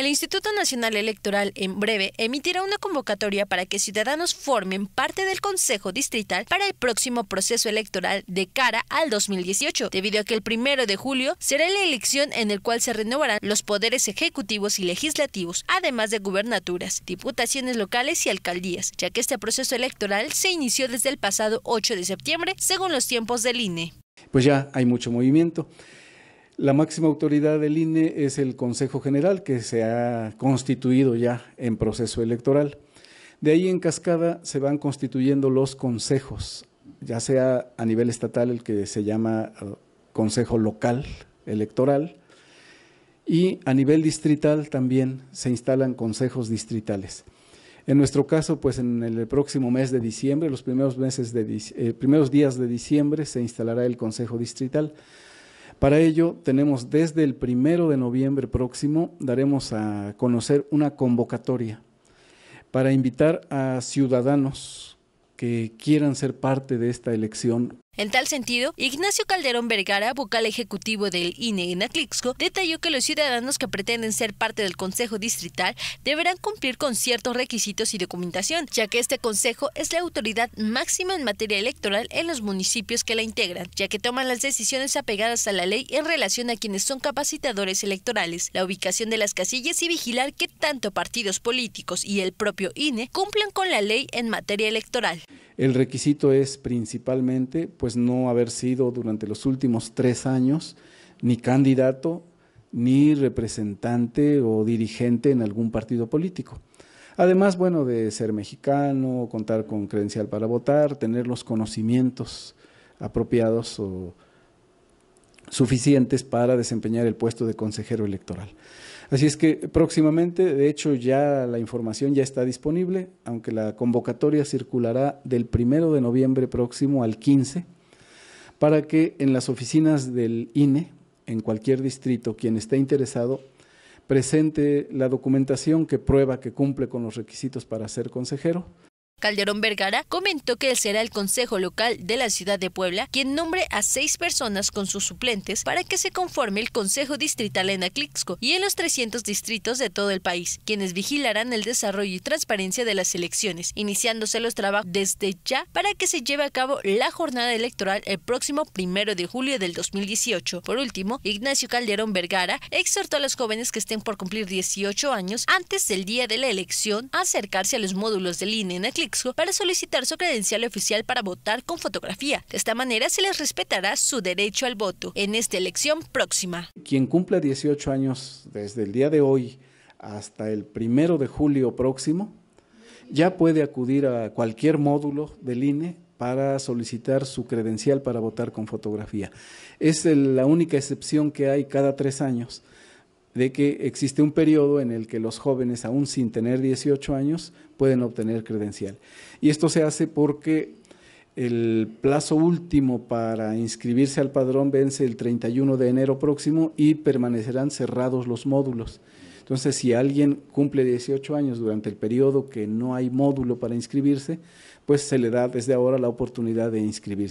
El Instituto Nacional Electoral en breve emitirá una convocatoria para que ciudadanos formen parte del Consejo Distrital para el próximo proceso electoral de cara al 2018, debido a que el primero de julio será la elección en el cual se renovarán los poderes ejecutivos y legislativos, además de gubernaturas, diputaciones locales y alcaldías, ya que este proceso electoral se inició desde el pasado 8 de septiembre, según los tiempos del INE. Pues ya hay mucho movimiento. La máxima autoridad del INE es el Consejo General, que se ha constituido ya en proceso electoral. De ahí en cascada se van constituyendo los consejos, ya sea a nivel estatal el que se llama uh, Consejo Local Electoral, y a nivel distrital también se instalan consejos distritales. En nuestro caso, pues en el próximo mes de diciembre, los primeros, meses de, eh, primeros días de diciembre, se instalará el Consejo Distrital. Para ello, tenemos desde el primero de noviembre próximo, daremos a conocer una convocatoria para invitar a ciudadanos que quieran ser parte de esta elección en tal sentido, Ignacio Calderón Vergara, vocal ejecutivo del INE en Atlixco, detalló que los ciudadanos que pretenden ser parte del Consejo Distrital deberán cumplir con ciertos requisitos y documentación, ya que este consejo es la autoridad máxima en materia electoral en los municipios que la integran, ya que toman las decisiones apegadas a la ley en relación a quienes son capacitadores electorales, la ubicación de las casillas y vigilar que tanto partidos políticos y el propio INE cumplan con la ley en materia electoral. El requisito es principalmente pues no haber sido durante los últimos tres años ni candidato ni representante o dirigente en algún partido político. Además, bueno, de ser mexicano, contar con credencial para votar, tener los conocimientos apropiados o suficientes para desempeñar el puesto de consejero electoral. Así es que próximamente, de hecho ya la información ya está disponible, aunque la convocatoria circulará del primero de noviembre próximo al 15, para que en las oficinas del INE, en cualquier distrito, quien esté interesado, presente la documentación que prueba que cumple con los requisitos para ser consejero Calderón Vergara comentó que será el Consejo Local de la Ciudad de Puebla quien nombre a seis personas con sus suplentes para que se conforme el Consejo Distrital en Aclixco y en los 300 distritos de todo el país, quienes vigilarán el desarrollo y transparencia de las elecciones, iniciándose los trabajos desde ya para que se lleve a cabo la jornada electoral el próximo primero de julio del 2018. Por último, Ignacio Calderón Vergara exhortó a los jóvenes que estén por cumplir 18 años antes del día de la elección a acercarse a los módulos del INE en Aclixco para solicitar su credencial oficial para votar con fotografía. De esta manera se les respetará su derecho al voto en esta elección próxima. Quien cumpla 18 años desde el día de hoy hasta el primero de julio próximo, ya puede acudir a cualquier módulo del INE para solicitar su credencial para votar con fotografía. Es la única excepción que hay cada tres años de que existe un periodo en el que los jóvenes, aún sin tener 18 años, pueden obtener credencial. Y esto se hace porque el plazo último para inscribirse al padrón vence el 31 de enero próximo y permanecerán cerrados los módulos. Entonces, si alguien cumple 18 años durante el periodo que no hay módulo para inscribirse, pues se le da desde ahora la oportunidad de inscribirse.